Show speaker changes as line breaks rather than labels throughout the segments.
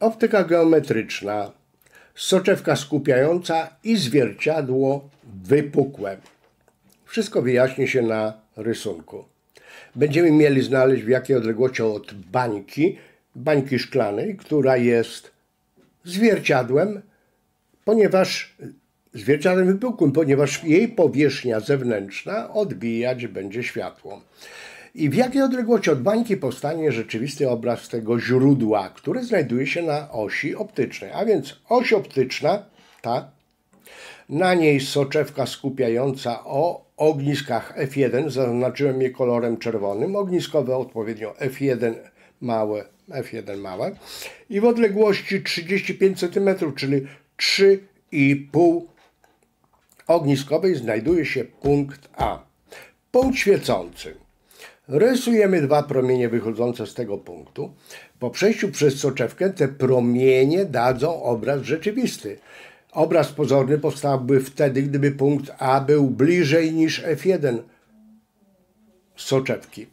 optyka geometryczna, soczewka skupiająca i zwierciadło wypukłe. Wszystko wyjaśni się na rysunku. Będziemy mieli znaleźć w jakiej odległości od bańki, bańki szklanej, która jest zwierciadłem, ponieważ zwierciadłem wypukłym, ponieważ jej powierzchnia zewnętrzna odbijać będzie światło. I w jakiej odległości od bańki powstanie rzeczywisty obraz tego źródła, który znajduje się na osi optycznej. A więc oś optyczna, ta, na niej soczewka skupiająca o ogniskach F1, zaznaczyłem je kolorem czerwonym, ogniskowe odpowiednio F1 małe, F1 małe i w odległości 35 cm, czyli 3,5 ogniskowej znajduje się punkt A. Punkt świecący. Rysujemy dwa promienie wychodzące z tego punktu. Po przejściu przez soczewkę te promienie dadzą obraz rzeczywisty. Obraz pozorny powstałby wtedy, gdyby punkt A był bliżej niż F1 soczewki.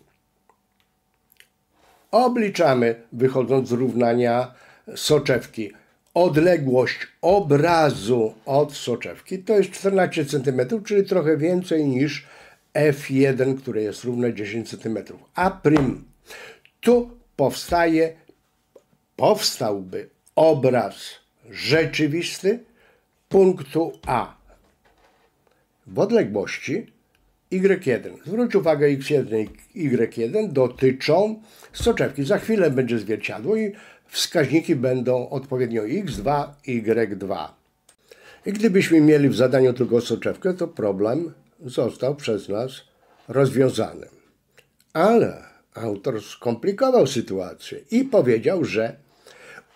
Obliczamy, wychodząc z równania soczewki. Odległość obrazu od soczewki to jest 14 cm, czyli trochę więcej niż F1, które jest równe 10 cm. A prym. Tu powstaje, powstałby obraz rzeczywisty punktu A w odległości Y1. Zwróć uwagę, X1 i Y1 dotyczą soczewki. Za chwilę będzie zwierciadło i wskaźniki będą odpowiednio X2, Y2. I gdybyśmy mieli w zadaniu tylko soczewkę, to problem został przez nas rozwiązany. Ale autor skomplikował sytuację i powiedział, że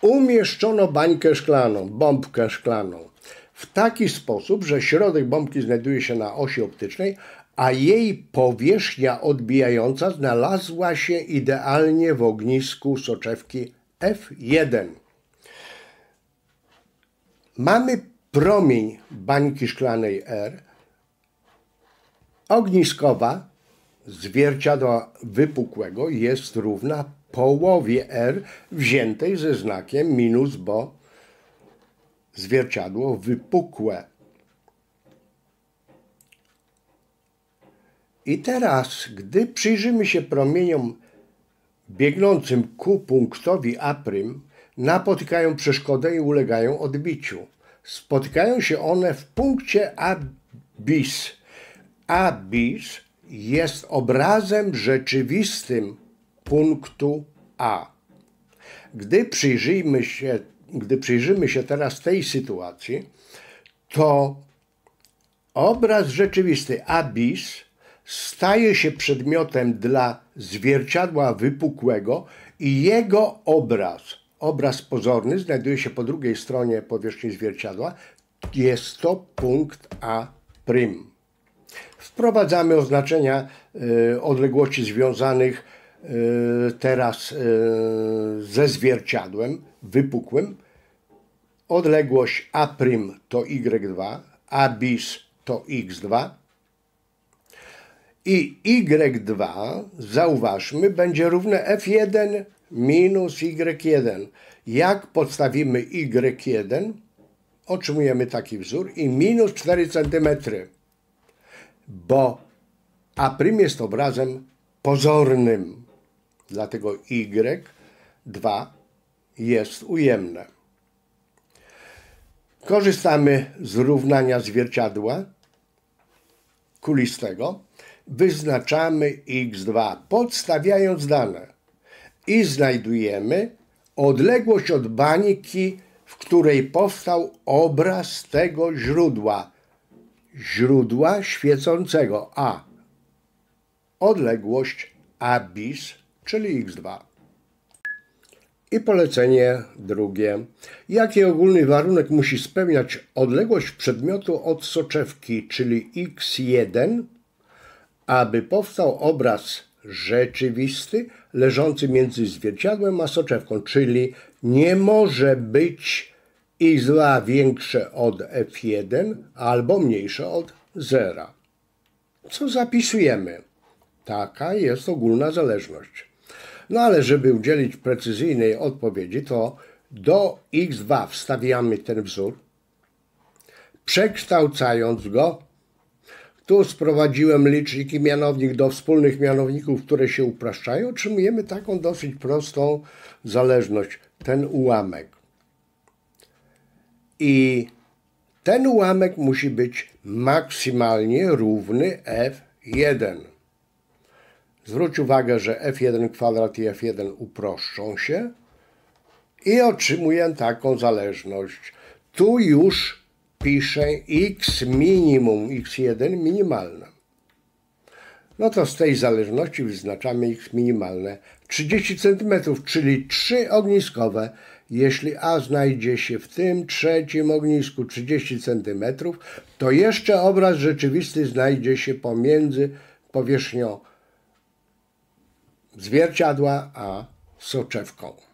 umieszczono bańkę szklaną, bombkę szklaną w taki sposób, że środek bombki znajduje się na osi optycznej, a jej powierzchnia odbijająca znalazła się idealnie w ognisku soczewki F1. Mamy promień bańki szklanej R, Ogniskowa zwierciadła wypukłego jest równa połowie R wziętej ze znakiem minus, bo zwierciadło wypukłe. I teraz, gdy przyjrzymy się promieniom biegnącym ku punktowi A', napotykają przeszkodę i ulegają odbiciu. Spotykają się one w punkcie A bis Abis jest obrazem rzeczywistym punktu A. Gdy przyjrzyjmy się, gdy przyjrzymy się teraz tej sytuacji, to obraz rzeczywisty abis staje się przedmiotem dla zwierciadła wypukłego i jego obraz, obraz pozorny, znajduje się po drugiej stronie powierzchni zwierciadła, jest to punkt A prym. Wprowadzamy oznaczenia y, odległości związanych y, teraz y, ze zwierciadłem wypukłym. Odległość A' to Y2, A bis to X2. I Y2, zauważmy, będzie równe F1 minus Y1. Jak podstawimy Y1, otrzymujemy taki wzór i minus 4 centymetry bo a prym jest obrazem pozornym. Dlatego y 2 jest ujemne. Korzystamy z równania zwierciadła kulistego. Wyznaczamy x2, podstawiając dane i znajdujemy odległość od bańki, w której powstał obraz tego źródła źródła świecącego A. Odległość abis, czyli x2. I polecenie drugie. Jaki ogólny warunek musi spełniać odległość przedmiotu od soczewki, czyli x1, aby powstał obraz rzeczywisty leżący między zwierciadłem a soczewką, czyli nie może być i zła większe od f1 albo mniejsze od zera. Co zapisujemy? Taka jest ogólna zależność. No ale żeby udzielić precyzyjnej odpowiedzi, to do x2 wstawiamy ten wzór, przekształcając go. Tu sprowadziłem licznik i mianownik do wspólnych mianowników, które się upraszczają. Otrzymujemy taką dosyć prostą zależność, ten ułamek i ten ułamek musi być maksymalnie równy f1. Zwróć uwagę, że f1 kwadrat i f1 uproszczą się i otrzymuję taką zależność. Tu już piszę x minimum, x1 minimalne. No to z tej zależności wyznaczamy x minimalne 30 cm, czyli 3 ogniskowe jeśli A znajdzie się w tym trzecim ognisku 30 cm, to jeszcze obraz rzeczywisty znajdzie się pomiędzy powierzchnią zwierciadła a soczewką.